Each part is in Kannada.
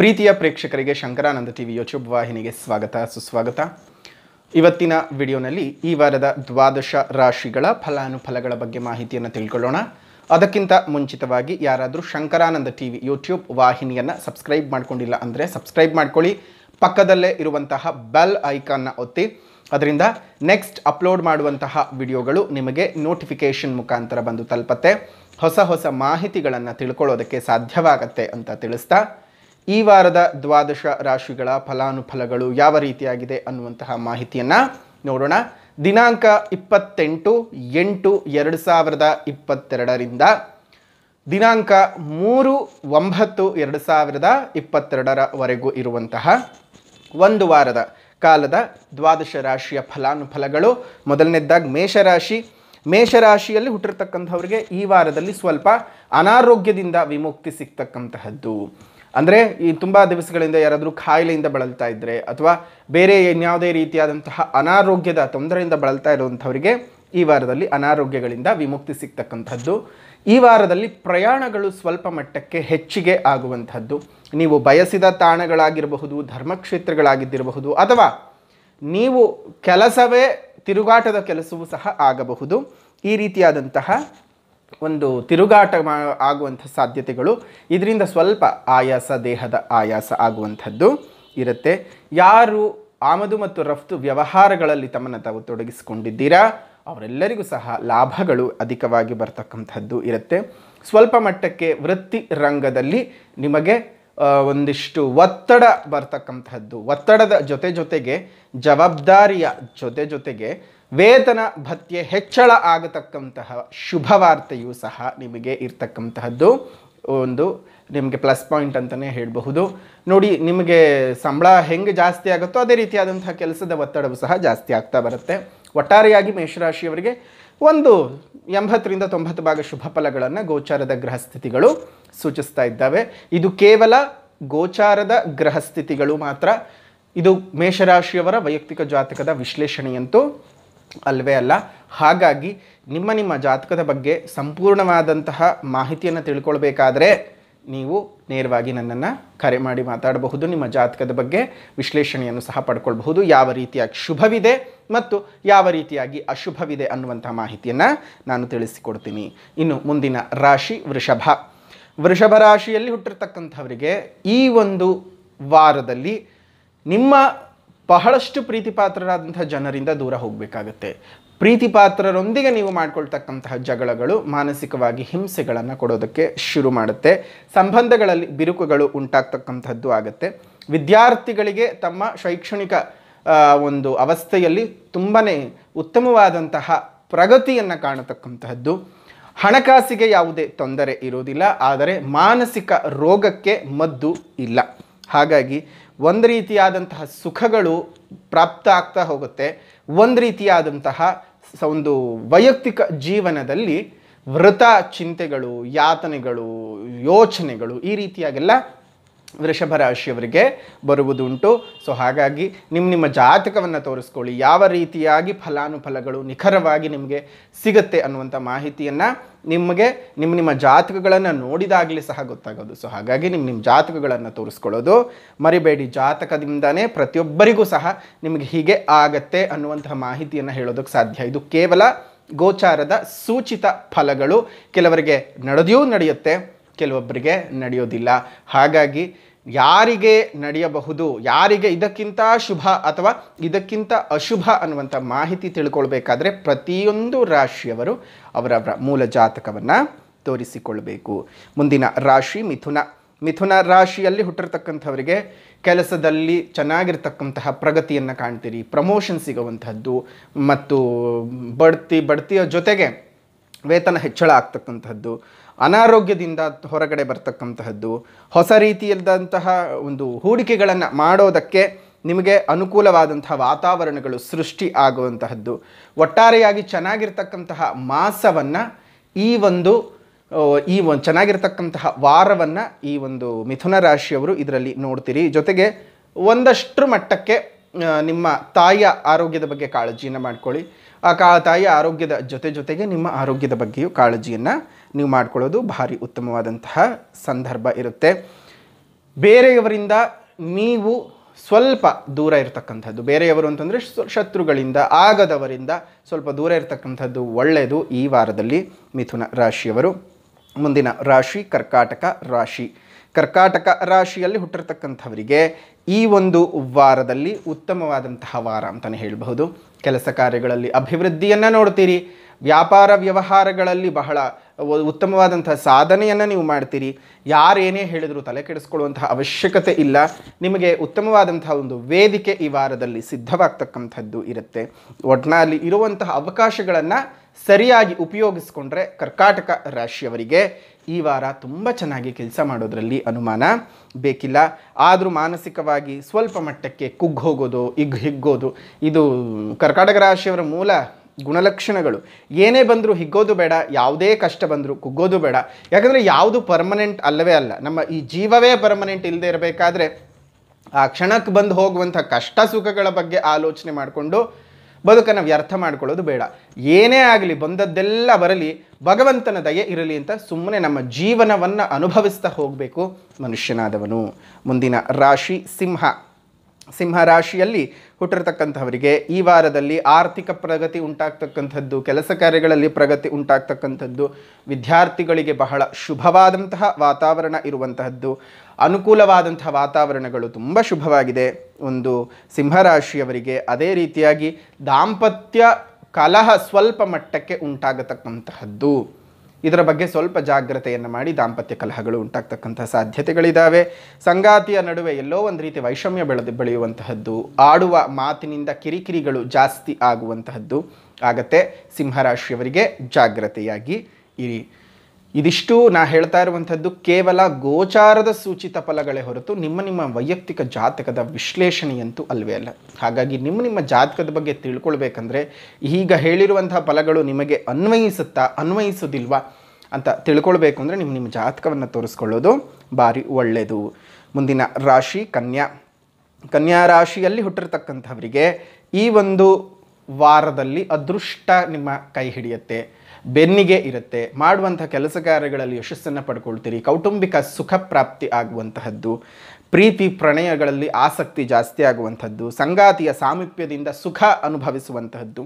ಪ್ರೀತಿಯ ಪ್ರೇಕ್ಷಕರಿಗೆ ಶಂಕರಾನಂದ ಟಿ ವಿ ಯೂಟ್ಯೂಬ್ ವಾಹಿನಿಗೆ ಸ್ವಾಗತ ಸುಸ್ವಾಗತ ಇವತ್ತಿನ ವಿಡಿಯೋನಲ್ಲಿ ಈ ವಾರದ ದ್ವಾದಶ ರಾಶಿಗಳ ಫಲಾನುಫಲಗಳ ಬಗ್ಗೆ ಮಾಹಿತಿಯನ್ನು ತಿಳ್ಕೊಳ್ಳೋಣ ಅದಕ್ಕಿಂತ ಮುಂಚಿತವಾಗಿ ಯಾರಾದರೂ ಶಂಕರಾನಂದ ಟಿ ವಿ ಯೂಟ್ಯೂಬ್ ವಾಹಿನಿಯನ್ನು ಸಬ್ಸ್ಕ್ರೈಬ್ ಮಾಡಿಕೊಂಡಿಲ್ಲ ಅಂದರೆ ಸಬ್ಸ್ಕ್ರೈಬ್ ಮಾಡ್ಕೊಳ್ಳಿ ಪಕ್ಕದಲ್ಲೇ ಇರುವಂತಹ ಬೆಲ್ ಐಕಾನ್ನ ಒತ್ತಿ ಅದರಿಂದ ನೆಕ್ಸ್ಟ್ ಅಪ್ಲೋಡ್ ಮಾಡುವಂತಹ ವಿಡಿಯೋಗಳು ನಿಮಗೆ ನೋಟಿಫಿಕೇಷನ್ ಮುಖಾಂತರ ಬಂದು ತಲುಪತ್ತೆ ಹೊಸ ಹೊಸ ಮಾಹಿತಿಗಳನ್ನು ತಿಳ್ಕೊಳ್ಳೋದಕ್ಕೆ ಸಾಧ್ಯವಾಗತ್ತೆ ಅಂತ ತಿಳಿಸ್ತಾ ಈ ವಾರದ ದ್ವಾದಶ ರಾಶಿಗಳ ಫಲಾನುಫಲಗಳು ಯಾವ ರೀತಿಯಾಗಿದೆ ಅನ್ನುವಂತಹ ಮಾಹಿತಿಯನ್ನು ನೋಡೋಣ ದಿನಾಂಕ ಇಪ್ಪತ್ತೆಂಟು ಎಂಟು ಎರಡು ಸಾವಿರದ ಇಪ್ಪತ್ತೆರಡರಿಂದ ದಿನಾಂಕ ಮೂರು ಒಂಬತ್ತು ಎರಡು ಸಾವಿರದ ಇಪ್ಪತ್ತೆರಡರವರೆಗೂ ಇರುವಂತಹ ಒಂದು ವಾರದ ಕಾಲದ ದ್ವಾದಶ ರಾಶಿಯ ಫಲಾನುಫಲಗಳು ಮೊದಲನೇದಾಗಿ ಮೇಷರಾಶಿ ಮೇಷರಾಶಿಯಲ್ಲಿ ಹುಟ್ಟಿರ್ತಕ್ಕಂಥವ್ರಿಗೆ ಈ ವಾರದಲ್ಲಿ ಸ್ವಲ್ಪ ಅನಾರೋಗ್ಯದಿಂದ ವಿಮುಕ್ತಿ ಸಿಗ್ತಕ್ಕಂತಹದ್ದು ಅಂದರೆ ಈ ತುಂಬ ದಿವಸಗಳಿಂದ ಯಾರಾದರೂ ಖಾಯಿಲೆಯಿಂದ ಬಳಲ್ತಾ ಇದ್ದರೆ ಅಥವಾ ಬೇರೆ ಇನ್ಯಾವುದೇ ರೀತಿಯಾದಂತಹ ಅನಾರೋಗ್ಯದ ತೊಂದರೆಯಿಂದ ಬಳಲ್ತಾ ಇರುವಂಥವರಿಗೆ ಈ ವಾರದಲ್ಲಿ ಅನಾರೋಗ್ಯಗಳಿಂದ ವಿಮುಕ್ತಿ ಸಿಗ್ತಕ್ಕಂಥದ್ದು ಈ ವಾರದಲ್ಲಿ ಪ್ರಯಾಣಗಳು ಸ್ವಲ್ಪ ಮಟ್ಟಕ್ಕೆ ಹೆಚ್ಚಿಗೆ ಆಗುವಂಥದ್ದು ನೀವು ಬಯಸಿದ ತಾಣಗಳಾಗಿರಬಹುದು ಧರ್ಮಕ್ಷೇತ್ರಗಳಾಗಿದ್ದಿರಬಹುದು ಅಥವಾ ನೀವು ಕೆಲಸವೇ ತಿರುಗಾಟದ ಕೆಲಸವೂ ಸಹ ಆಗಬಹುದು ಈ ರೀತಿಯಾದಂತಹ ಒಂದು ತಿರುಗಾಟ ಆಗುವಂಥ ಸಾಧ್ಯತೆಗಳು ಇದರಿಂದ ಸ್ವಲ್ಪ ಆಯಾಸ ದೇಹದ ಆಯಾಸ ಆಗುವಂಥದ್ದು ಇರುತ್ತೆ ಯಾರು ಆಮದು ಮತ್ತು ರಫ್ತು ವ್ಯವಹಾರಗಳಲ್ಲಿ ತಮ್ಮನ್ನು ತಾವು ತೊಡಗಿಸಿಕೊಂಡಿದ್ದೀರಾ ಅವರೆಲ್ಲರಿಗೂ ಸಹ ಲಾಭಗಳು ಅಧಿಕವಾಗಿ ಬರ್ತಕ್ಕಂಥದ್ದು ಇರುತ್ತೆ ಸ್ವಲ್ಪ ಮಟ್ಟಕ್ಕೆ ವೃತ್ತಿ ರಂಗದಲ್ಲಿ ನಿಮಗೆ ಒಂದಿಷ್ಟು ಒತ್ತಡ ಬರ್ತಕ್ಕಂಥದ್ದು ಒತ್ತಡದ ಜೊತೆ ಜೊತೆಗೆ ಜವಾಬ್ದಾರಿಯ ಜೊತೆ ಜೊತೆಗೆ ವೇತನ ಭತ್ಯೆ ಹೆಚ್ಚಳ ಆಗತಕ್ಕಂತಹ ಶುಭವಾರ್ತೆಯೂ ಸಹ ನಿಮಗೆ ಇರ್ತಕ್ಕಂತಹದ್ದು ಒಂದು ನಿಮಗೆ ಪ್ಲಸ್ ಪಾಯಿಂಟ್ ಅಂತಲೇ ಹೇಳಬಹುದು ನೋಡಿ ನಿಮಗೆ ಸಂಬಳ ಹೆಂಗೆ ಜಾಸ್ತಿ ಆಗುತ್ತೋ ಅದೇ ರೀತಿಯಾದಂತಹ ಕೆಲಸದ ಒತ್ತಡವು ಸಹ ಜಾಸ್ತಿ ಆಗ್ತಾ ಬರುತ್ತೆ ಒಟ್ಟಾರೆಯಾಗಿ ಮೇಷರಾಶಿಯವರಿಗೆ ಒಂದು ಎಂಬತ್ತರಿಂದ ತೊಂಬತ್ತು ಭಾಗ ಶುಭ ಫಲಗಳನ್ನು ಗೋಚಾರದ ಗ್ರಹ ಸ್ಥಿತಿಗಳು ಸೂಚಿಸ್ತಾ ಇದ್ದಾವೆ ಇದು ಕೇವಲ ಗೋಚಾರದ ಗ್ರಹ ಸ್ಥಿತಿಗಳು ಮಾತ್ರ ಇದು ಮೇಷರಾಶಿಯವರ ವೈಯಕ್ತಿಕ ಜಾತಕದ ವಿಶ್ಲೇಷಣೆಯಂತೂ ಅಲ್ಲವೇ ಅಲ್ಲ ಹಾಗಾಗಿ ನಿಮ್ಮ ನಿಮ್ಮ ಜಾತಕದ ಬಗ್ಗೆ ಸಂಪೂರ್ಣವಾದಂತಹ ಮಾಹಿತಿಯನ್ನು ತಿಳ್ಕೊಳ್ಬೇಕಾದ್ರೆ ನೀವು ನೇರವಾಗಿ ನನ್ನನ್ನು ಕರೆ ಮಾಡಿ ಮಾತಾಡಬಹುದು ನಿಮ್ಮ ಜಾತಕದ ಬಗ್ಗೆ ವಿಶ್ಲೇಷಣೆಯನ್ನು ಸಹ ಪಡ್ಕೊಳ್ಬಹುದು ಯಾವ ರೀತಿಯಾಗಿ ಶುಭವಿದೆ ಮತ್ತು ಯಾವ ರೀತಿಯಾಗಿ ಅಶುಭವಿದೆ ಅನ್ನುವಂತಹ ಮಾಹಿತಿಯನ್ನು ನಾನು ತಿಳಿಸಿಕೊಡ್ತೀನಿ ಇನ್ನು ಮುಂದಿನ ರಾಶಿ ವೃಷಭ ವೃಷಭ ರಾಶಿಯಲ್ಲಿ ಹುಟ್ಟಿರ್ತಕ್ಕಂಥವರಿಗೆ ಈ ಒಂದು ವಾರದಲ್ಲಿ ನಿಮ್ಮ ಬಹಳಷ್ಟು ಪ್ರೀತಿ ಜನರಿಂದ ದೂರ ಹೋಗಬೇಕಾಗತ್ತೆ ಪ್ರೀತಿಪಾತ್ರರೊಂದಿಗೆ ನೀವು ಮಾಡ್ಕೊಳ್ತಕ್ಕಂತಹ ಜಗಳಗಳು ಮಾನಸಿಕವಾಗಿ ಹಿಂಸೆಗಳನ್ನು ಕೊಡೋದಕ್ಕೆ ಶುರು ಮಾಡುತ್ತೆ ಸಂಬಂಧಗಳಲ್ಲಿ ಬಿರುಕುಗಳು ಉಂಟಾಗ್ತಕ್ಕಂಥದ್ದು ಆಗುತ್ತೆ ವಿದ್ಯಾರ್ಥಿಗಳಿಗೆ ತಮ್ಮ ಶೈಕ್ಷಣಿಕ ಒಂದು ಅವಸ್ಥೆಯಲ್ಲಿ ತುಂಬಾ ಉತ್ತಮವಾದಂತಹ ಪ್ರಗತಿಯನ್ನು ಕಾಣತಕ್ಕಂತಹದ್ದು ಹಣಕಾಸಿಗೆ ಯಾವುದೇ ತೊಂದರೆ ಇರೋದಿಲ್ಲ ಆದರೆ ಮಾನಸಿಕ ರೋಗಕ್ಕೆ ಮದ್ದು ಇಲ್ಲ ಹಾಗಾಗಿ ಒಂದು ರೀತಿಯಾದಂತಹ ಸುಖಗಳು ಪ್ರಾಪ್ತ ಆಗ್ತಾ ಹೋಗುತ್ತೆ ಒಂದು ರೀತಿಯಾದಂತಹ ಒಂದು ವೈಯಕ್ತಿಕ ಜೀವನದಲ್ಲಿ ವೃತ ಚಿಂತೆಗಳು ಯಾತನೆಗಳು ಯೋಚನೆಗಳು ಈ ರೀತಿಯಾಗೆಲ್ಲ ವೃಷಭ ರಾಶಿಯವರಿಗೆ ಬರುವುದುಂಟು ಸೊ ಹಾಗಾಗಿ ನಿಮ್ಮ ನಿಮ್ಮ ಜಾತಕವನ್ನು ತೋರಿಸ್ಕೊಳ್ಳಿ ಯಾವ ರೀತಿಯಾಗಿ ಫಲಾನುಫಲಗಳು ನಿಖರವಾಗಿ ನಿಮಗೆ ಸಿಗುತ್ತೆ ಅನ್ನುವಂಥ ಮಾಹಿತಿಯನ್ನು ನಿಮಗೆ ನಿಮ್ಮ ನಿಮ್ಮ ಜಾತಕಗಳನ್ನು ನೋಡಿದಾಗಲಿ ಸಹ ಗೊತ್ತಾಗೋದು ಸೊ ಹಾಗಾಗಿ ನಿಮ್ಮ ನಿಮ್ಮ ಜಾತಕಗಳನ್ನು ತೋರಿಸ್ಕೊಳ್ಳೋದು ಮರಿಬೇಡಿ ಜಾತಕದಿಂದನೇ ಪ್ರತಿಯೊಬ್ಬರಿಗೂ ಸಹ ನಿಮಗೆ ಹೀಗೆ ಆಗತ್ತೆ ಅನ್ನುವಂತಹ ಮಾಹಿತಿಯನ್ನು ಹೇಳೋದಕ್ಕೆ ಸಾಧ್ಯ ಇದು ಕೇವಲ ಗೋಚಾರದ ಸೂಚಿತ ಫಲಗಳು ಕೆಲವರಿಗೆ ನಡೆದಿಯೂ ನಡೆಯುತ್ತೆ ಕೆಲವೊಬ್ಬರಿಗೆ ನಡೆಯೋದಿಲ್ಲ ಹಾಗಾಗಿ ಯಾರಿಗೆ ನಡೆಯಬಹುದು ಯಾರಿಗೆ ಇದಕ್ಕಿಂತ ಶುಭ ಅಥವಾ ಇದಕ್ಕಿಂತ ಅಶುಭ ಅನ್ನುವಂಥ ಮಾಹಿತಿ ತಿಳ್ಕೊಳ್ಬೇಕಾದ್ರೆ ಪ್ರತಿಯೊಂದು ರಾಶಿಯವರು ಅವರವರ ಮೂಲ ಜಾತಕವನ್ನು ತೋರಿಸಿಕೊಳ್ಬೇಕು ಮುಂದಿನ ರಾಶಿ ಮಿಥುನ ಮಿಥುನ ರಾಶಿಯಲ್ಲಿ ಹುಟ್ಟಿರ್ತಕ್ಕಂಥವರಿಗೆ ಕೆಲಸದಲ್ಲಿ ಚೆನ್ನಾಗಿರ್ತಕ್ಕಂತಹ ಪ್ರಗತಿಯನ್ನು ಕಾಣ್ತೀರಿ ಪ್ರಮೋಷನ್ ಸಿಗುವಂಥದ್ದು ಮತ್ತು ಬಡ್ತಿ ಬಡ್ತಿಯ ಜೊತೆಗೆ ವೇತನ ಹೆಚ್ಚಳ ಆಗ್ತಕ್ಕಂಥದ್ದು ಅನಾರೋಗ್ಯದಿಂದ ಹೊರಗಡೆ ಬರ್ತಕ್ಕಂತಹದ್ದು ಹೊಸ ರೀತಿಯಲ್ಲದಂತಹ ಒಂದು ಹೂಡಿಕೆಗಳನ್ನು ಮಾಡೋದಕ್ಕೆ ನಿಮಗೆ ಅನುಕೂಲವಾದಂತಹ ವಾತಾವರಣಗಳು ಸೃಷ್ಟಿ ಆಗುವಂತಹದ್ದು ಒಟ್ಟಾರೆಯಾಗಿ ಚೆನ್ನಾಗಿರ್ತಕ್ಕಂತಹ ಮಾಸವನ್ನು ಈ ಒಂದು ಈ ಒಂದು ಚೆನ್ನಾಗಿರ್ತಕ್ಕಂತಹ ವಾರವನ್ನು ಈ ಒಂದು ಮಿಥುನ ರಾಶಿಯವರು ಇದರಲ್ಲಿ ನೋಡ್ತೀರಿ ಜೊತೆಗೆ ಒಂದಷ್ಟು ಮಟ್ಟಕ್ಕೆ ನಿಮ್ಮ ತಾಯಿಯ ಆರೋಗ್ಯದ ಬಗ್ಗೆ ಕಾಳಜಿಯನ್ನು ಮಾಡ್ಕೊಳ್ಳಿ ಆ ಕಾ ತಾಯಿಯ ಆರೋಗ್ಯದ ಜೊತೆ ಜೊತೆಗೆ ನಿಮ್ಮ ಆರೋಗ್ಯದ ಬಗ್ಗೆಯೂ ಕಾಳಜಿಯನ್ನು ನೀವು ಮಾಡ್ಕೊಳ್ಳೋದು ಭಾರಿ ಉತ್ತಮವಾದಂತಹ ಸಂದರ್ಭ ಇರುತ್ತೆ ಬೇರೆಯವರಿಂದ ನೀವು ಸ್ವಲ್ಪ ದೂರ ಇರತಕ್ಕಂಥದ್ದು ಬೇರೆಯವರು ಅಂತಂದರೆ ಶತ್ರುಗಳಿಂದ ಆಗದವರಿಂದ ಸ್ವಲ್ಪ ದೂರ ಇರತಕ್ಕಂಥದ್ದು ಒಳ್ಳೆಯದು ಈ ವಾರದಲ್ಲಿ ಮಿಥುನ ರಾಶಿಯವರು ಮುಂದಿನ ರಾಶಿ ಕರ್ಕಾಟಕ ರಾಶಿ ಕರ್ಕಾಟಕ ರಾಶಿಯಲ್ಲಿ ಹುಟ್ಟಿರ್ತಕ್ಕಂಥವರಿಗೆ ಈ ಒಂದು ವಾರದಲ್ಲಿ ಉತ್ತಮವಾದಂತಹ ವಾರ ಅಂತಲೇ ಹೇಳಬಹುದು ಕೆಲಸ ಕಾರ್ಯಗಳಲ್ಲಿ ಅಭಿವೃದ್ಧಿಯನ್ನು ನೋಡ್ತೀರಿ ವ್ಯಾಪಾರ ವ್ಯವಹಾರಗಳಲ್ಲಿ ಬಹಳ ಉತ್ತಮವಾದಂತಹ ಸಾಧನೆಯನ್ನು ನೀವು ಮಾಡ್ತೀರಿ ಯಾರೇನೇ ಹೇಳಿದರೂ ತಲೆ ಕೆಡಿಸ್ಕೊಳ್ಳುವಂತಹ ಅವಶ್ಯಕತೆ ಇಲ್ಲ ನಿಮಗೆ ಉತ್ತಮವಾದಂತಹ ಒಂದು ವೇದಿಕೆ ಈ ವಾರದಲ್ಲಿ ಸಿದ್ಧವಾಗ್ತಕ್ಕಂಥದ್ದು ಇರುತ್ತೆ ಒಟ್ಟಿನಲ್ಲಿ ಇರುವಂತಹ ಅವಕಾಶಗಳನ್ನು ಸರಿಯಾಗಿ ಉಪಯೋಗಿಸ್ಕೊಂಡ್ರೆ ಕರ್ಕಾಟಕ ರಾಶಿಯವರಿಗೆ ಈ ವಾರ ತುಂಬ ಚೆನ್ನಾಗಿ ಕೆಲಸ ಮಾಡೋದರಲ್ಲಿ ಅನುಮಾನ ಬೇಕಿಲ್ಲ ಆದರೂ ಮಾನಸಿಕವಾಗಿ ಸ್ವಲ್ಪ ಮಟ್ಟಕ್ಕೆ ಕುಗ್ಗೋಗೋದು ಇಗ್ ಹಿಗ್ಗೋದು ಇದು ಕರ್ಕಾಟಕ ರಾಶಿಯವರ ಮೂಲ ಗುಣಲಕ್ಷಣಗಳು ಏನೇ ಬಂದರೂ ಹಿಗ್ಗೋದು ಬೇಡ ಯಾವುದೇ ಕಷ್ಟ ಬಂದರೂ ಕುಗ್ಗೋದು ಬೇಡ ಯಾಕಂದರೆ ಯಾವುದು ಪರ್ಮನೆಂಟ್ ಅಲ್ಲವೇ ಅಲ್ಲ ನಮ್ಮ ಈ ಜೀವವೇ ಪರ್ಮನೆಂಟ್ ಇಲ್ಲದೆ ಇರಬೇಕಾದ್ರೆ ಆ ಕ್ಷಣಕ್ಕೆ ಬಂದು ಹೋಗುವಂಥ ಕಷ್ಟ ಸುಖಗಳ ಬಗ್ಗೆ ಆಲೋಚನೆ ಮಾಡಿಕೊಂಡು ಬದುಕನ್ನು ವ್ಯರ್ಥ ಮಾಡ್ಕೊಳ್ಳೋದು ಬೇಡ ಏನೇ ಆಗಲಿ ಬಂದದ್ದೆಲ್ಲ ಬರಲಿ ಭಗವಂತನ ದಯೆ ಇರಲಿ ಅಂತ ಸುಮ್ಮನೆ ನಮ್ಮ ಜೀವನವನ್ನು ಅನುಭವಿಸ್ತಾ ಹೋಗಬೇಕು ಮನುಷ್ಯನಾದವನು ಮುಂದಿನ ರಾಶಿ ಸಿಂಹ ಸಿಂಹರಾಶಿಯಲ್ಲಿ ಹುಟ್ಟಿರ್ತಕ್ಕಂಥವರಿಗೆ ಈ ವಾರದಲ್ಲಿ ಆರ್ಥಿಕ ಪ್ರಗತಿ ಉಂಟಾಗ್ತಕ್ಕಂಥದ್ದು ಕೆಲಸ ಕಾರ್ಯಗಳಲ್ಲಿ ಪ್ರಗತಿ ಉಂಟಾಗ್ತಕ್ಕಂಥದ್ದು ವಿದ್ಯಾರ್ಥಿಗಳಿಗೆ ಬಹಳ ಶುಭವಾದಂತಹ ವಾತಾವರಣ ಇರುವಂತಹದ್ದು ಅನುಕೂಲವಾದಂತಹ ವಾತಾವರಣಗಳು ತುಂಬ ಶುಭವಾಗಿದೆ ಒಂದು ಸಿಂಹರಾಶಿಯವರಿಗೆ ಅದೇ ರೀತಿಯಾಗಿ ದಾಂಪತ್ಯ ಕಲಹ ಸ್ವಲ್ಪ ಮಟ್ಟಕ್ಕೆ ಉಂಟಾಗತಕ್ಕಂತಹದ್ದು ಇದರ ಬಗ್ಗೆ ಸ್ವಲ್ಪ ಜಾಗ್ರತೆಯನ್ನು ಮಾಡಿ ದಾಂಪತ್ಯ ಕಲಹಗಳು ಉಂಟಾಗ್ತಕ್ಕಂಥ ಸಾಧ್ಯತೆಗಳಿದ್ದಾವೆ ಸಂಗಾತಿಯ ನಡುವೆ ಎಲ್ಲೋ ಒಂದು ರೀತಿ ವೈಷಮ್ಯ ಬೆಳೆದು ಬೆಳೆಯುವಂತಹದ್ದು ಆಡುವ ಮಾತಿನಿಂದ ಕಿರಿಕಿರಿಗಳು ಜಾಸ್ತಿ ಆಗುವಂತಹದ್ದು ಆಗತ್ತೆ ಸಿಂಹರಾಶಿಯವರಿಗೆ ಜಾಗ್ರತೆಯಾಗಿ ಇರಿ ಇದಿಷ್ಟು ನಾ ಹೇಳ್ತಾ ಇರುವಂಥದ್ದು ಕೇವಲ ಗೋಚಾರದ ಸೂಚಿತ ಫಲಗಳೇ ಹೊರತು ನಿಮ್ಮ ನಿಮ್ಮ ವೈಯಕ್ತಿಕ ಜಾತಕದ ವಿಶ್ಲೇಷಣೆಯಂತೂ ಅಲ್ವೇ ಅಲ್ಲ ಹಾಗಾಗಿ ನಿಮ್ಮ ನಿಮ್ಮ ಜಾತಕದ ಬಗ್ಗೆ ತಿಳ್ಕೊಳ್ಬೇಕಂದ್ರೆ ಈಗ ಹೇಳಿರುವಂಥ ಫಲಗಳು ನಿಮಗೆ ಅನ್ವಯಿಸುತ್ತಾ ಅನ್ವಯಿಸೋದಿಲ್ವಾ ಅಂತ ತಿಳ್ಕೊಳ್ಬೇಕು ಅಂದರೆ ನಿಮ್ಮ ನಿಮ್ಮ ಜಾತಕವನ್ನು ತೋರಿಸ್ಕೊಳ್ಳೋದು ಭಾರಿ ಒಳ್ಳೆಯದು ಮುಂದಿನ ರಾಶಿ ಕನ್ಯಾ ಕನ್ಯಾ ರಾಶಿಯಲ್ಲಿ ಹುಟ್ಟಿರ್ತಕ್ಕಂಥವರಿಗೆ ಈ ಒಂದು ವಾರದಲ್ಲಿ ಅದೃಷ್ಟ ನಿಮ್ಮ ಕೈ ಹಿಡಿಯುತ್ತೆ ಬೆನ್ನಿಗೆ ಇರುತ್ತೆ ಮಾಡುವಂಥ ಕೆಲಸ ಕಾರ್ಯಗಳಲ್ಲಿ ಯಶಸ್ಸನ್ನು ಪಡ್ಕೊಳ್ತೀರಿ ಕೌಟುಂಬಿಕ ಸುಖ ಪ್ರಾಪ್ತಿ ಆಗುವಂತಹದ್ದು ಪ್ರೀತಿ ಪ್ರಣಯಗಳಲ್ಲಿ ಆಸಕ್ತಿ ಜಾಸ್ತಿ ಆಗುವಂಥದ್ದು ಸಂಗಾತಿಯ ಸಾಮೀಪ್ಯದಿಂದ ಸುಖ ಅನುಭವಿಸುವಂತಹದ್ದು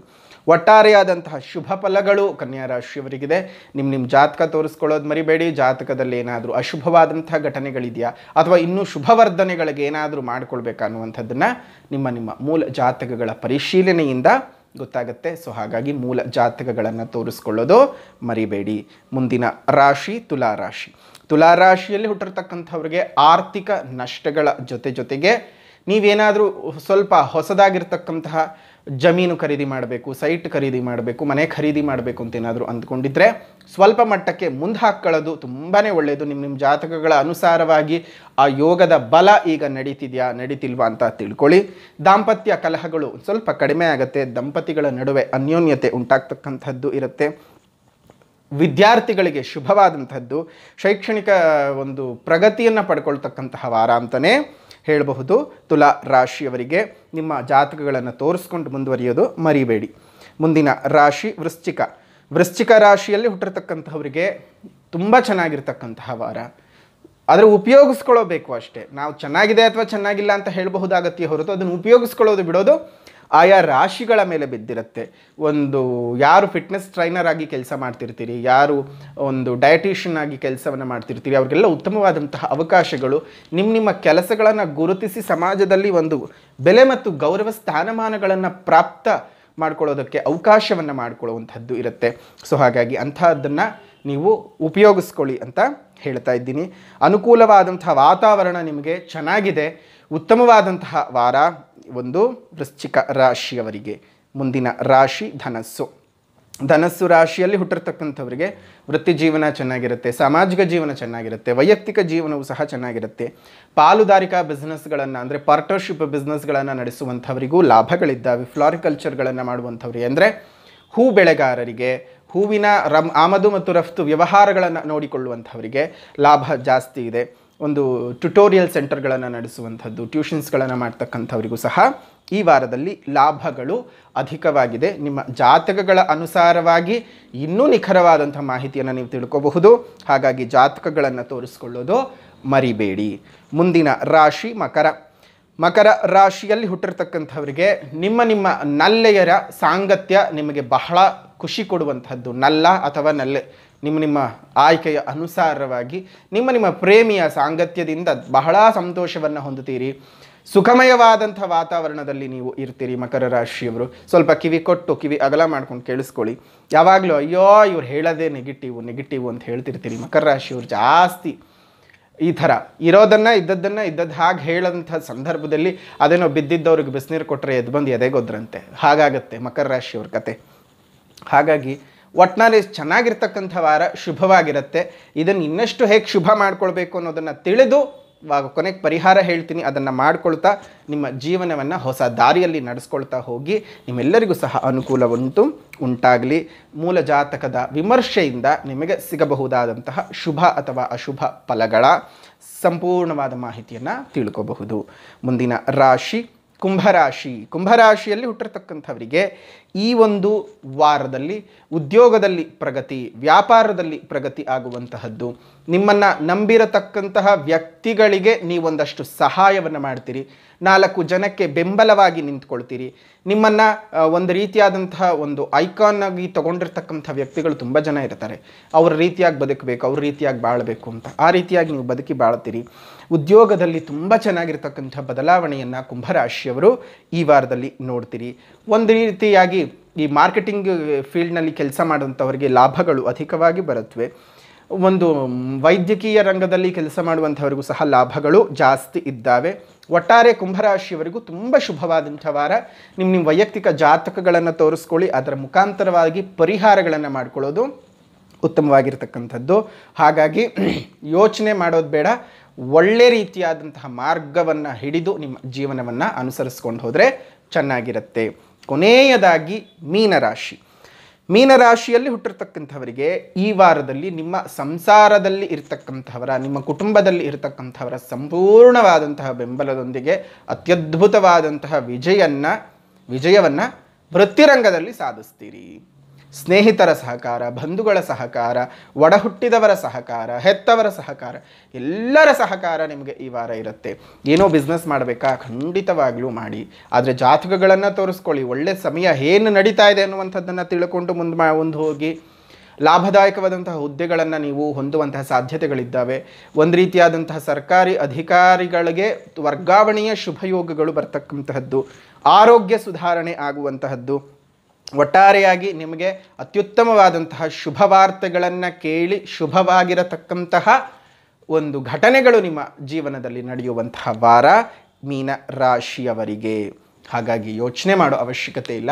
ಒಟ್ಟಾರೆಯಾದಂತಹ ಶುಭ ಫಲಗಳು ಕನ್ಯಾ ರಾಶಿಯವರಿಗಿದೆ ನಿಮ್ಮ ನಿಮ್ಮ ಜಾತಕ ತೋರಿಸ್ಕೊಳ್ಳೋದು ಮರಿಬೇಡಿ ಜಾತಕದಲ್ಲಿ ಏನಾದರೂ ಅಶುಭವಾದಂಥ ಘಟನೆಗಳಿದೆಯಾ ಅಥವಾ ಇನ್ನೂ ಶುಭವರ್ಧನೆಗಳಿಗೆ ಏನಾದರೂ ಮಾಡಿಕೊಳ್ಬೇಕನ್ನುವಂಥದ್ದನ್ನು ನಿಮ್ಮ ನಿಮ್ಮ ಮೂಲ ಜಾತಕಗಳ ಪರಿಶೀಲನೆಯಿಂದ ಗೊತ್ತಾಗುತ್ತೆ ಸೊ ಹಾಗಾಗಿ ಮೂಲ ಜಾತಕಗಳನ್ನು ತೋರಿಸ್ಕೊಳ್ಳೋದು ಮರಿಬೇಡಿ ಮುಂದಿನ ರಾಶಿ ತುಲಾರಾಶಿ ತುಲಾರಾಶಿಯಲ್ಲಿ ಹುಟ್ಟಿರ್ತಕ್ಕಂಥವ್ರಿಗೆ ಆರ್ಥಿಕ ನಷ್ಟಗಳ ಜೊತೆ ಜೊತೆಗೆ ನೀವೇನಾದರೂ ಸ್ವಲ್ಪ ಹೊಸದಾಗಿರ್ತಕ್ಕಂತಹ ಜಮೀನು ಖರೀದಿ ಮಾಡಬೇಕು ಸೈಟ್ ಖರೀದಿ ಮಾಡಬೇಕು ಮನೆ ಖರೀದಿ ಮಾಡಬೇಕು ಅಂತ ಏನಾದರೂ ಅಂದ್ಕೊಂಡಿದ್ರೆ ಸ್ವಲ್ಪ ಮಟ್ಟಕ್ಕೆ ಮುಂದೆ ಹಾಕ್ಕೊಳ್ಳೋದು ತುಂಬಾ ಒಳ್ಳೆಯದು ನಿಮ್ಮ ನಿಮ್ಮ ಜಾತಕಗಳ ಅನುಸಾರವಾಗಿ ಆ ಯೋಗದ ಬಲ ಈಗ ನಡೀತಿದೆಯಾ ನಡೀತಿಲ್ವಾ ಅಂತ ತಿಳ್ಕೊಳ್ಳಿ ದಾಂಪತ್ಯ ಕಲಹಗಳು ಸ್ವಲ್ಪ ಕಡಿಮೆ ಆಗುತ್ತೆ ದಂಪತಿಗಳ ನಡುವೆ ಅನ್ಯೋನ್ಯತೆ ಉಂಟಾಗ್ತಕ್ಕಂಥದ್ದು ಇರುತ್ತೆ ವಿದ್ಯಾರ್ಥಿಗಳಿಗೆ ಶುಭವಾದಂಥದ್ದು ಶೈಕ್ಷಣಿಕ ಒಂದು ಪ್ರಗತಿಯನ್ನು ಪಡ್ಕೊಳ್ತಕ್ಕಂತಹ ವಾರ ಅಂತಲೇ ಹೇಳಬಹುದು ತುಲಾ ರಾಶಿಯವರಿಗೆ ನಿಮ್ಮ ಜಾತಕಗಳನ್ನು ತೋರಿಸ್ಕೊಂಡು ಮುಂದುವರಿಯೋದು ಮರಿಬೇಡಿ ಮುಂದಿನ ರಾಶಿ ವೃಶ್ಚಿಕ ವೃಶ್ಚಿಕ ರಾಶಿಯಲ್ಲಿ ಹುಟ್ಟಿರ್ತಕ್ಕಂಥವರಿಗೆ ತುಂಬ ಚೆನ್ನಾಗಿರ್ತಕ್ಕಂತಹ ವಾರ ಆದರೆ ಉಪಯೋಗಿಸ್ಕೊಳ್ಳೋಬೇಕು ಅಷ್ಟೇ ನಾವು ಚೆನ್ನಾಗಿದೆ ಅಥವಾ ಚೆನ್ನಾಗಿಲ್ಲ ಅಂತ ಹೇಳಬಹುದಾಗತ್ತೆ ಹೊರತು ಅದನ್ನು ಉಪಯೋಗಿಸ್ಕೊಳ್ಳೋದು ಬಿಡೋದು ಆಯಾ ರಾಶಿಗಳ ಮೇಲೆ ಬಿದ್ದಿರುತ್ತೆ ಒಂದು ಯಾರು ಫಿಟ್ನೆಸ್ ಟ್ರೈನರ್ ಆಗಿ ಕೆಲಸ ಮಾಡ್ತಿರ್ತೀರಿ ಯಾರು ಒಂದು ಡಯಟಿಷಿಯನ್ ಆಗಿ ಕೆಲಸವನ್ನು ಮಾಡ್ತಿರ್ತೀರಿ ಅವರಿಗೆಲ್ಲ ಉತ್ತಮವಾದಂತಹ ಅವಕಾಶಗಳು ನಿಮ್ಮ ನಿಮ್ಮ ಕೆಲಸಗಳನ್ನು ಗುರುತಿಸಿ ಸಮಾಜದಲ್ಲಿ ಒಂದು ಬೆಲೆ ಮತ್ತು ಗೌರವ ಸ್ಥಾನಮಾನಗಳನ್ನು ಪ್ರಾಪ್ತ ಮಾಡ್ಕೊಳ್ಳೋದಕ್ಕೆ ಅವಕಾಶವನ್ನು ಮಾಡಿಕೊಳ್ಳುವಂಥದ್ದು ಇರುತ್ತೆ ಸೊ ಹಾಗಾಗಿ ಅಂಥದ್ದನ್ನು ನೀವು ಉಪಯೋಗಿಸ್ಕೊಳ್ಳಿ ಅಂತ ಹೇಳ್ತಾ ಇದ್ದೀನಿ ಅನುಕೂಲವಾದಂತಹ ವಾತಾವರಣ ನಿಮಗೆ ಚೆನ್ನಾಗಿದೆ ಉತ್ತಮವಾದಂತಹ ವಾರ ಒಂದು ವೃಶ್ಚಿಕ ರಾಶಿಯವರಿಗೆ ಮುಂದಿನ ರಾಶಿ ಧನಸ್ಸು ಧನಸ್ಸು ರಾಶಿಯಲ್ಲಿ ಹುಟ್ಟಿರ್ತಕ್ಕಂಥವರಿಗೆ ವೃತ್ತಿ ಜೀವನ ಚೆನ್ನಾಗಿರುತ್ತೆ ಸಾಮಾಜಿಕ ಜೀವನ ಚೆನ್ನಾಗಿರುತ್ತೆ ವೈಯಕ್ತಿಕ ಜೀವನವೂ ಸಹ ಚೆನ್ನಾಗಿರುತ್ತೆ ಪಾಲುದಾರಿಕಾ ಬಿಸ್ನೆಸ್ಗಳನ್ನು ಅಂದರೆ ಪಾರ್ಟ್ನರ್ಶಿಪ್ ಬಿಸ್ನೆಸ್ಗಳನ್ನು ನಡೆಸುವಂಥವರಿಗೂ ಲಾಭಗಳಿದ್ದಾವೆ ಫ್ಲಾರಿಕಲ್ಚರ್ಗಳನ್ನು ಮಾಡುವಂಥವ್ರಿಗೆ ಅಂದರೆ ಹೂ ಬೆಳೆಗಾರರಿಗೆ ಹೂವಿನ ರಮ್ ಆಮದು ಮತ್ತು ರಫ್ತು ವ್ಯವಹಾರಗಳನ್ನು ನೋಡಿಕೊಳ್ಳುವಂಥವರಿಗೆ ಲಾಭ ಜಾಸ್ತಿ ಇದೆ ಒಂದು ಟ್ಯುಟೋರಿಯಲ್ ಸೆಂಟರ್ಗಳನ್ನು ನಡೆಸುವಂಥದ್ದು ಟ್ಯೂಷನ್ಸ್ಗಳನ್ನು ಮಾಡ್ತಕ್ಕಂಥವರಿಗೂ ಸಹ ಈ ವಾರದಲ್ಲಿ ಲಾಭಗಳು ಅಧಿಕವಾಗಿದೆ ನಿಮ್ಮ ಜಾತಕಗಳ ಅನುಸಾರವಾಗಿ ಇನ್ನೂ ನಿಖರವಾದಂಥ ಮಾಹಿತಿಯನ್ನು ನೀವು ತಿಳ್ಕೋಬಹುದು ಹಾಗಾಗಿ ಜಾತಕಗಳನ್ನು ತೋರಿಸ್ಕೊಳ್ಳೋದು ಮರಿಬೇಡಿ ಮುಂದಿನ ರಾಶಿ ಮಕರ ಮಕರ ರಾಶಿಯಲ್ಲಿ ಹುಟ್ಟಿರ್ತಕ್ಕಂಥವರಿಗೆ ನಿಮ್ಮ ನಿಮ್ಮ ನಲ್ಲೆಯರ ಸಾಂಗತ್ಯ ನಿಮಗೆ ಬಹಳ ಖುಷಿ ಕೊಡುವಂಥದ್ದು ನಲ್ಲ ಅಥವಾ ನಲ್ಲೆ ನಿಮ್ಮ ನಿಮ್ಮ ಆಯ್ಕೆಯ ಅನುಸಾರವಾಗಿ ನಿಮ್ಮ ನಿಮ್ಮ ಪ್ರೇಮಿಯ ಸಾಂಗತ್ಯದಿಂದ ಬಹಳ ಸಂತೋಷವನ್ನು ಹೊಂದುತ್ತೀರಿ ಸುಖಮಯವಾದಂಥ ವಾತಾವರಣದಲ್ಲಿ ನೀವು ಇರ್ತೀರಿ ಮಕರ ರಾಶಿಯವರು ಸ್ವಲ್ಪ ಕಿವಿ ಕೊಟ್ಟು ಕಿವಿ ಅಗಲ ಮಾಡ್ಕೊಂಡು ಕೇಳಿಸ್ಕೊಳ್ಳಿ ಯಾವಾಗಲೂ ಅಯ್ಯೋ ಇವ್ರು ಹೇಳೋದೇ ನೆಗೆಟಿವ್ ನೆಗೆಟಿವ್ ಅಂತ ಹೇಳ್ತಿರ್ತೀರಿ ಮಕರ ರಾಶಿಯವರು ಜಾಸ್ತಿ ಈ ಥರ ಇರೋದನ್ನು ಇದ್ದದ್ದನ್ನು ಇದ್ದದ್ದು ಹಾಗೆ ಹೇಳೋಂಥ ಸಂದರ್ಭದಲ್ಲಿ ಅದೇನೋ ಬಿದ್ದಿದ್ದವ್ರಿಗೆ ಬಿಸಿನೀರು ಕೊಟ್ಟರೆ ಎದ್ದು ಬಂದು ಎದೆಗೋದ್ರಂತೆ ಹಾಗಾಗತ್ತೆ ಮಕರ ರಾಶಿಯವ್ರ ಕತೆ ಹಾಗಾಗಿ ಒಟ್ಟಿನಲ್ಲಿ ಚೆನ್ನಾಗಿರ್ತಕ್ಕಂಥ ವಾರ ಶುಭವಾಗಿರುತ್ತೆ ಇದನ್ನು ಇನ್ನಷ್ಟು ಹೇಗೆ ಶುಭ ಮಾಡ್ಕೊಳ್ಬೇಕು ಅನ್ನೋದನ್ನು ತಿಳಿದು ಕೊನೆಗೆ ಪರಿಹಾರ ಹೇಳ್ತೀನಿ ಅದನ್ನು ಮಾಡ್ಕೊಳ್ತಾ ನಿಮ್ಮ ಜೀವನವನ್ನು ಹೊಸ ದಾರಿಯಲ್ಲಿ ನಡೆಸ್ಕೊಳ್ತಾ ಹೋಗಿ ನಿಮ್ಮೆಲ್ಲರಿಗೂ ಸಹ ಅನುಕೂಲ ಉಂಟು ಉಂಟಾಗಲಿ ಮೂಲ ಜಾತಕದ ವಿಮರ್ಶೆಯಿಂದ ನಿಮಗೆ ಸಿಗಬಹುದಾದಂತಹ ಶುಭ ಅಥವಾ ಅಶುಭ ಫಲಗಳ ಸಂಪೂರ್ಣವಾದ ಮಾಹಿತಿಯನ್ನು ತಿಳ್ಕೋಬಹುದು ಮುಂದಿನ ರಾಶಿ ಕುಂಭರಾಶಿ ಕುಂಭರಾಶಿಯಲ್ಲಿ ಹುಟ್ಟಿರ್ತಕ್ಕಂಥವರಿಗೆ ಈ ಒಂದು ವಾರದಲ್ಲಿ ಉದ್ಯೋಗದಲ್ಲಿ ಪ್ರಗತಿ ವ್ಯಾಪಾರದಲ್ಲಿ ಪ್ರಗತಿ ಆಗುವಂತಹದ್ದು ನಿಮ್ಮನ್ನು ನಂಬಿರತಕ್ಕಂತಹ ವ್ಯಕ್ತಿಗಳಿಗೆ ನೀವೊಂದಷ್ಟು ಸಹಾಯವನ್ನು ಮಾಡ್ತೀರಿ ನಾಲ್ಕು ಜನಕ್ಕೆ ಬೆಂಬಲವಾಗಿ ನಿಂತ್ಕೊಳ್ತೀರಿ ನಿಮ್ಮನ್ನು ಒಂದು ರೀತಿಯಾದಂತಹ ಒಂದು ಐಕಾನ್ ಆಗಿ ತೊಗೊಂಡಿರ್ತಕ್ಕಂಥ ವ್ಯಕ್ತಿಗಳು ತುಂಬ ಜನ ಇರ್ತಾರೆ ಅವ್ರ ರೀತಿಯಾಗಿ ಬದುಕಬೇಕು ಅವ್ರ ರೀತಿಯಾಗಿ ಬಾಳಬೇಕು ಅಂತ ಆ ರೀತಿಯಾಗಿ ನೀವು ಬದುಕಿ ಬಾಳ್ತೀರಿ ಉದ್ಯೋಗದಲ್ಲಿ ತುಂಬ ಚೆನ್ನಾಗಿರ್ತಕ್ಕಂಥ ಬದಲಾವಣೆಯನ್ನು ಕುಂಭರಾಶಿಯವರು ಈ ವಾರದಲ್ಲಿ ನೋಡ್ತೀರಿ ಒಂದು ರೀತಿಯಾಗಿ ಈ ಮಾರ್ಕೆಟಿಂಗ್ ಫೀಲ್ಡ್ನಲ್ಲಿ ಕೆಲಸ ಮಾಡುವಂಥವರಿಗೆ ಲಾಭಗಳು ಅಧಿಕವಾಗಿ ಬರುತ್ತವೆ ಒಂದು ವೈದ್ಯಕೀಯ ರಂಗದಲ್ಲಿ ಕೆಲಸ ಮಾಡುವಂಥವರಿಗೂ ಸಹ ಲಾಭಗಳು ಜಾಸ್ತಿ ಇದ್ದಾವೆ ಒಟ್ಟಾರೆ ಕುಂಭರಾಶಿಯವರಿಗೂ ತುಂಬ ಶುಭವಾದಂಥ ವಾರ ನಿಮ್ಮ ನಿಮ್ಮ ವೈಯಕ್ತಿಕ ಜಾತಕಗಳನ್ನು ತೋರಿಸ್ಕೊಳ್ಳಿ ಅದರ ಮುಖಾಂತರವಾಗಿ ಪರಿಹಾರಗಳನ್ನು ಮಾಡಿಕೊಳ್ಳೋದು ಉತ್ತಮವಾಗಿರ್ತಕ್ಕಂಥದ್ದು ಹಾಗಾಗಿ ಯೋಚನೆ ಮಾಡೋದು ಬೇಡ ಒಳ್ಳೆ ರೀತಿಯಾದಂತಹ ಮಾರ್ಗವನ್ನು ಹಿಡಿದು ನಿಮ್ಮ ಜೀವನವನ್ನು ಅನುಸರಿಸ್ಕೊಂಡು ಹೋದರೆ ಚೆನ್ನಾಗಿರುತ್ತೆ ಕೊನೆಯದಾಗಿ ಮೀನರಾಶಿ ಮೀನರಾಶಿಯಲ್ಲಿ ಹುಟ್ಟಿರ್ತಕ್ಕಂಥವರಿಗೆ ಈ ವಾರದಲ್ಲಿ ನಿಮ್ಮ ಸಂಸಾರದಲ್ಲಿ ಇರತಕ್ಕಂಥವರ ನಿಮ್ಮ ಕುಟುಂಬದಲ್ಲಿ ಇರತಕ್ಕಂಥವರ ಸಂಪೂರ್ಣವಾದಂತಹ ಬೆಂಬಲದೊಂದಿಗೆ ಅತ್ಯದ್ಭುತವಾದಂತಹ ವಿಜಯನ್ನ ವಿಜಯವನ್ನು ವೃತ್ತಿರಂಗದಲ್ಲಿ ಸಾಧಿಸ್ತೀರಿ ಸ್ನೇಹಿತರ ಸಹಕಾರ ಬಂಧುಗಳ ಸಹಕಾರ ಹುಟ್ಟಿದವರ ಸಹಕಾರ ಹೆತ್ತವರ ಸಹಕಾರ ಎಲ್ಲರ ಸಹಕಾರ ನಿಮಗೆ ಈ ವಾರ ಇರುತ್ತೆ ಏನೋ ಬಿಸ್ನೆಸ್ ಮಾಡಬೇಕಾ ಖಂಡಿತವಾಗ್ಲೂ ಮಾಡಿ ಆದರೆ ಜಾತಕಗಳನ್ನು ತೋರಿಸ್ಕೊಳ್ಳಿ ಒಳ್ಳೆಯ ಸಮಯ ಏನು ನಡೀತಾ ಇದೆ ಅನ್ನುವಂಥದ್ದನ್ನು ತಿಳ್ಕೊಂಡು ಮುಂದೆ ಮಾ ಮುಂದೆ ಹೋಗಿ ಲಾಭದಾಯಕವಾದಂತಹ ಹುದ್ದೆಗಳನ್ನು ನೀವು ಹೊಂದುವಂತಹ ಸಾಧ್ಯತೆಗಳಿದ್ದಾವೆ ಒಂದು ರೀತಿಯಾದಂತಹ ಸರ್ಕಾರಿ ಅಧಿಕಾರಿಗಳಿಗೆ ವರ್ಗಾವಣೆಯ ಶುಭಯೋಗಗಳು ಬರ್ತಕ್ಕಂತಹದ್ದು ಆರೋಗ್ಯ ಸುಧಾರಣೆ ಆಗುವಂತಹದ್ದು ಒಟ್ಟಾರೆಯಾಗಿ ನಿಮಗೆ ಅತ್ಯುತ್ತಮವಾದಂತಹ ವಾರ್ತೆಗಳನ್ನು ಕೇಳಿ ಶುಭವಾಗಿರತಕ್ಕಂತಹ ಒಂದು ಘಟನೆಗಳು ನಿಮ್ಮ ಜೀವನದಲ್ಲಿ ನಡೆಯುವಂತಹ ವಾರ ಮೀನ ರಾಶಿಯವರಿಗೆ ಹಾಗಾಗಿ ಯೋಚನೆ ಮಾಡೋ ಅವಶ್ಯಕತೆ ಇಲ್ಲ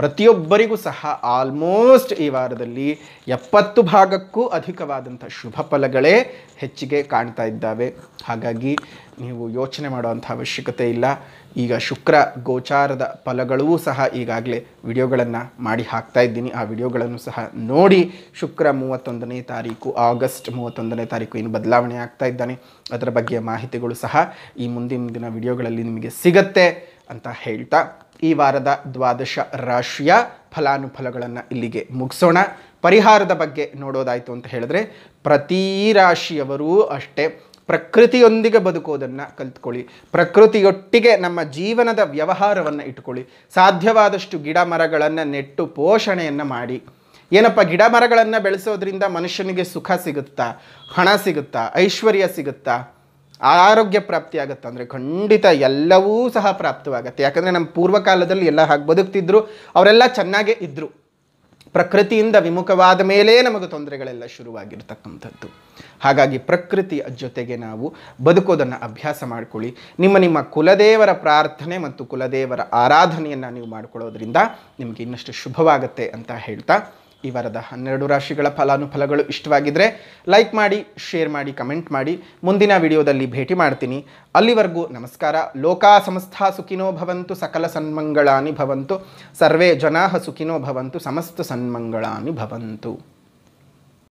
ಪ್ರತಿಯೊಬ್ಬರಿಗೂ ಸಹ ಆಲ್ಮೋಸ್ಟ್ ಈ ವಾರದಲ್ಲಿ ಎಪ್ಪತ್ತು ಭಾಗಕ್ಕೂ ಅಧಿಕವಾದಂಥ ಶುಭ ಫಲಗಳೇ ಹೆಚ್ಚಿಗೆ ಕಾಣ್ತಾ ಇದ್ದಾವೆ ಹಾಗಾಗಿ ನೀವು ಯೋಚನೆ ಮಾಡುವಂಥ ಅವಶ್ಯಕತೆ ಇಲ್ಲ ಈಗ ಶುಕ್ರ ಗೋಚಾರದ ಫಲಗಳೂ ಸಹ ಈಗಾಗಲೇ ವಿಡಿಯೋಗಳನ್ನು ಮಾಡಿ ಹಾಕ್ತಾ ಇದ್ದೀನಿ ಆ ವಿಡಿಯೋಗಳನ್ನು ಸಹ ನೋಡಿ ಶುಕ್ರ ಮೂವತ್ತೊಂದನೇ ತಾರೀಕು ಆಗಸ್ಟ್ ಮೂವತ್ತೊಂದನೇ ತಾರೀಕು ಏನು ಬದಲಾವಣೆ ಆಗ್ತಾ ಇದ್ದಾನೆ ಅದರ ಬಗ್ಗೆ ಮಾಹಿತಿಗಳು ಸಹ ಈ ಮುಂದಿನ ದಿನ ವಿಡಿಯೋಗಳಲ್ಲಿ ನಿಮಗೆ ಸಿಗತ್ತೆ ಅಂತ ಹೇಳ್ತಾ ಈ ವಾರದ ದ್ವಾದಶ ರಾಶಿಯ ಫಲಾನುಫಲಗಳನ್ನು ಇಲ್ಲಿಗೆ ಮುಗಿಸೋಣ ಪರಿಹಾರದ ಬಗ್ಗೆ ನೋಡೋದಾಯಿತು ಅಂತ ಹೇಳಿದ್ರೆ ಪ್ರತಿ ರಾಶಿಯವರೂ ಅಷ್ಟೇ ಪ್ರಕೃತಿಯೊಂದಿಗೆ ಬದುಕೋದನ್ನು ಕಲ್ತ್ಕೊಳ್ಳಿ ಪ್ರಕೃತಿಯೊಟ್ಟಿಗೆ ನಮ್ಮ ಜೀವನದ ವ್ಯವಹಾರವನ್ನು ಇಟ್ಕೊಳ್ಳಿ ಸಾಧ್ಯವಾದಷ್ಟು ಗಿಡ ಮರಗಳನ್ನು ನೆಟ್ಟು ಪೋಷಣೆಯನ್ನು ಮಾಡಿ ಏನಪ್ಪ ಗಿಡ ಮರಗಳನ್ನು ಬೆಳೆಸೋದ್ರಿಂದ ಮನುಷ್ಯನಿಗೆ ಸುಖ ಸಿಗುತ್ತಾ ಹಣ ಸಿಗುತ್ತಾ ಐಶ್ವರ್ಯ ಸಿಗುತ್ತಾ ಆರೋಗ್ಯ ಪ್ರಾಪ್ತಿ ಆಗುತ್ತೆ ಅಂದರೆ ಖಂಡಿತ ಎಲ್ಲವೂ ಸಹ ಪ್ರಾಪ್ತವಾಗುತ್ತೆ ಯಾಕಂದರೆ ನಮ್ಮ ಪೂರ್ವಕಾಲದಲ್ಲಿ ಎಲ್ಲ ಹಾಗೆ ಬದುಕ್ತಿದ್ರು ಅವರೆಲ್ಲ ಚೆನ್ನಾಗೇ ಇದ್ದರು ಪ್ರಕೃತಿಯಿಂದ ವಿಮುಖವಾದ ಮೇಲೆ ನಮಗೆ ತೊಂದರೆಗಳೆಲ್ಲ ಶುರುವಾಗಿರ್ತಕ್ಕಂಥದ್ದು ಹಾಗಾಗಿ ಪ್ರಕೃತಿಯ ಜೊತೆಗೆ ನಾವು ಬದುಕೋದನ್ನು ಅಭ್ಯಾಸ ಮಾಡಿಕೊಳ್ಳಿ ನಿಮ್ಮ ನಿಮ್ಮ ಕುಲದೇವರ ಪ್ರಾರ್ಥನೆ ಮತ್ತು ಕುಲದೇವರ ಆರಾಧನೆಯನ್ನು ನೀವು ಮಾಡಿಕೊಳ್ಳೋದ್ರಿಂದ ನಿಮಗೆ ಇನ್ನಷ್ಟು ಶುಭವಾಗುತ್ತೆ ಅಂತ ಹೇಳ್ತಾ ಈ ವಾರದ ಹನ್ನೆರಡು ರಾಶಿಗಳ ಫಲಾನುಫಲಗಳು ಇಷ್ಟವಾಗಿದ್ದರೆ ಲೈಕ್ ಮಾಡಿ ಶೇರ್ ಮಾಡಿ ಕಮೆಂಟ್ ಮಾಡಿ ಮುಂದಿನ ವಿಡಿಯೋದಲ್ಲಿ ಭೇಟಿ ಮಾಡ್ತೀನಿ ಅಲ್ಲಿವರೆಗೂ ನಮಸ್ಕಾರ ಲೋಕಾ ಸಮಸ್ತಾ ಸುಖಿನೋ ಭವಂತು ಸಕಲ ಸನ್ಮಂಗಳಾನಿ ಭವಂತು ಸರ್ವೇ ಜನಾಹ ಸುಖಿನೋ ಭವಂತು ಸಮಸ್ತ ಸನ್ಮಂಗಳಾನಿ ಭವಂತು